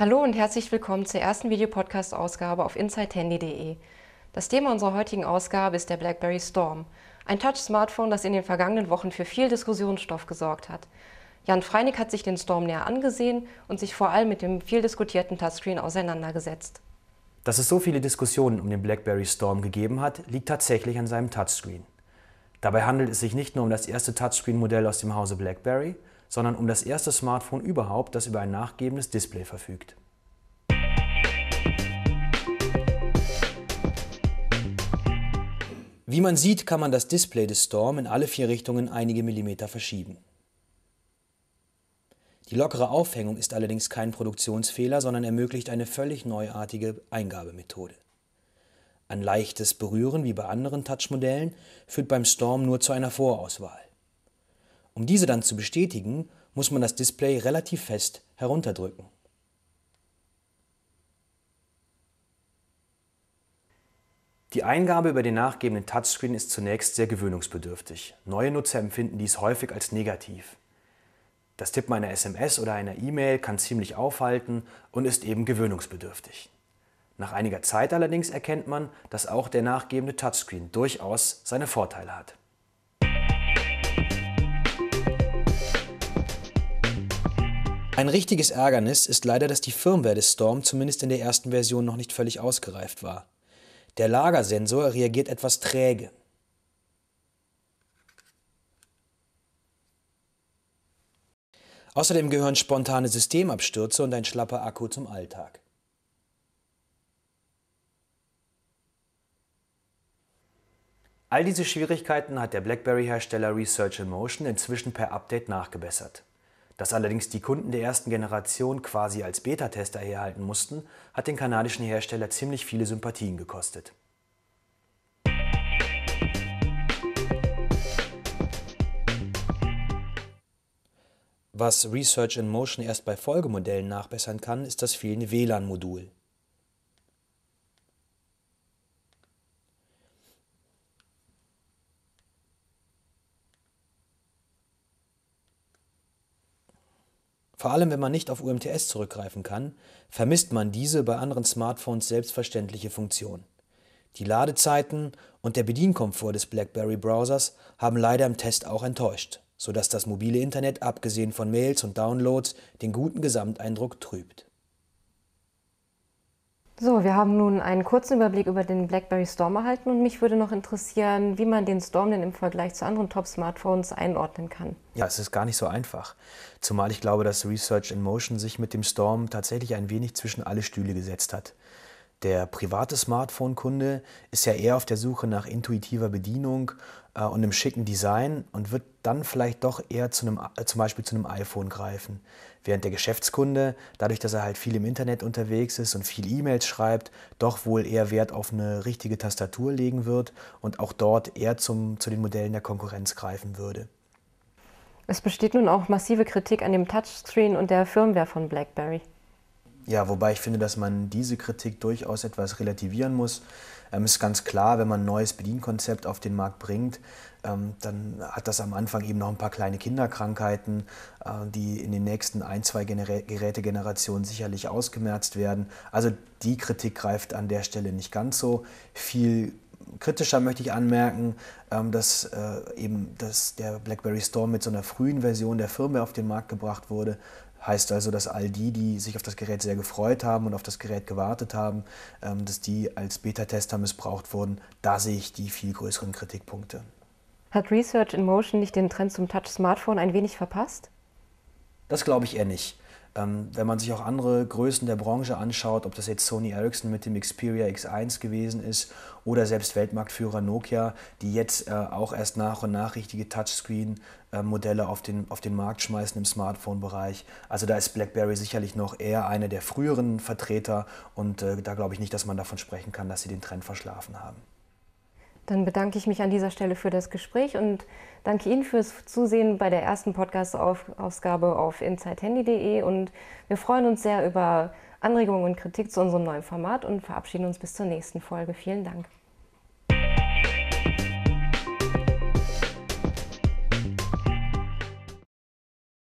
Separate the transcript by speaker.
Speaker 1: Hallo und herzlich willkommen zur ersten Videopodcast-Ausgabe auf InsideHandy.de. Das Thema unserer heutigen Ausgabe ist der BlackBerry Storm, ein Touch-Smartphone, das in den vergangenen Wochen für viel Diskussionsstoff gesorgt hat. Jan Freinig hat sich den Storm näher angesehen und sich vor allem mit dem viel diskutierten Touchscreen auseinandergesetzt.
Speaker 2: Dass es so viele Diskussionen um den BlackBerry Storm gegeben hat, liegt tatsächlich an seinem Touchscreen. Dabei handelt es sich nicht nur um das erste Touchscreen-Modell aus dem Hause BlackBerry, sondern um das erste Smartphone überhaupt, das über ein nachgebendes Display verfügt. Wie man sieht, kann man das Display des Storm in alle vier Richtungen einige Millimeter verschieben. Die lockere Aufhängung ist allerdings kein Produktionsfehler, sondern ermöglicht eine völlig neuartige Eingabemethode. Ein leichtes Berühren wie bei anderen Touch-Modellen führt beim Storm nur zu einer Vorauswahl. Um diese dann zu bestätigen, muss man das Display relativ fest herunterdrücken. Die Eingabe über den nachgebenden Touchscreen ist zunächst sehr gewöhnungsbedürftig. Neue Nutzer empfinden dies häufig als negativ. Das Tippen einer SMS oder einer E-Mail kann ziemlich aufhalten und ist eben gewöhnungsbedürftig. Nach einiger Zeit allerdings erkennt man, dass auch der nachgebende Touchscreen durchaus seine Vorteile hat. Ein richtiges Ärgernis ist leider, dass die Firmware des Storm zumindest in der ersten Version noch nicht völlig ausgereift war. Der Lagersensor reagiert etwas träge. Außerdem gehören spontane Systemabstürze und ein schlapper Akku zum Alltag. All diese Schwierigkeiten hat der BlackBerry-Hersteller Research in Motion inzwischen per Update nachgebessert. Dass allerdings die Kunden der ersten Generation quasi als Beta-Tester herhalten mussten, hat den kanadischen Hersteller ziemlich viele Sympathien gekostet. Was Research in Motion erst bei Folgemodellen nachbessern kann, ist das fehlende WLAN-Modul. Vor allem, wenn man nicht auf UMTS zurückgreifen kann, vermisst man diese bei anderen Smartphones selbstverständliche Funktion. Die Ladezeiten und der Bedienkomfort des BlackBerry Browsers haben leider im Test auch enttäuscht, sodass das mobile Internet abgesehen von Mails und Downloads den guten Gesamteindruck trübt.
Speaker 1: So, wir haben nun einen kurzen Überblick über den BlackBerry Storm erhalten und mich würde noch interessieren, wie man den Storm denn im Vergleich zu anderen Top-Smartphones einordnen kann.
Speaker 2: Ja, es ist gar nicht so einfach. Zumal ich glaube, dass Research in Motion sich mit dem Storm tatsächlich ein wenig zwischen alle Stühle gesetzt hat. Der private Smartphone-Kunde ist ja eher auf der Suche nach intuitiver Bedienung äh, und einem schicken Design und wird dann vielleicht doch eher zu einem, äh, zum Beispiel zu einem iPhone greifen. Während der Geschäftskunde, dadurch, dass er halt viel im Internet unterwegs ist und viel E-Mails schreibt, doch wohl eher Wert auf eine richtige Tastatur legen wird und auch dort eher zum, zu den Modellen der Konkurrenz greifen würde.
Speaker 1: Es besteht nun auch massive Kritik an dem Touchscreen und der Firmware von BlackBerry.
Speaker 2: Ja, wobei ich finde, dass man diese Kritik durchaus etwas relativieren muss. Ähm, ist ganz klar, wenn man ein neues Bedienkonzept auf den Markt bringt, ähm, dann hat das am Anfang eben noch ein paar kleine Kinderkrankheiten, äh, die in den nächsten ein, zwei Genera Gerätegenerationen sicherlich ausgemerzt werden. Also die Kritik greift an der Stelle nicht ganz so. Viel kritischer möchte ich anmerken, ähm, dass äh, eben dass der BlackBerry Storm mit so einer frühen Version der Firmware auf den Markt gebracht wurde, Heißt also, dass all die, die sich auf das Gerät sehr gefreut haben und auf das Gerät gewartet haben, ähm, dass die als Beta-Tester missbraucht wurden. Da sehe ich die viel größeren Kritikpunkte.
Speaker 1: Hat Research in Motion nicht den Trend zum Touch-Smartphone ein wenig verpasst?
Speaker 2: Das glaube ich eher nicht. Ähm, wenn man sich auch andere Größen der Branche anschaut, ob das jetzt Sony Ericsson mit dem Xperia X1 gewesen ist oder selbst Weltmarktführer Nokia, die jetzt äh, auch erst nach und nach richtige Touchscreen-Modelle äh, auf den, auf den Markt schmeißen im Smartphone-Bereich. Also da ist BlackBerry sicherlich noch eher einer der früheren Vertreter und äh, da glaube ich nicht, dass man davon sprechen kann, dass sie den Trend verschlafen haben.
Speaker 1: Dann bedanke ich mich an dieser Stelle für das Gespräch und danke Ihnen fürs Zusehen bei der ersten Podcast-Ausgabe auf insidehandy.de. Und wir freuen uns sehr über Anregungen und Kritik zu unserem neuen Format und verabschieden uns bis zur nächsten Folge. Vielen Dank.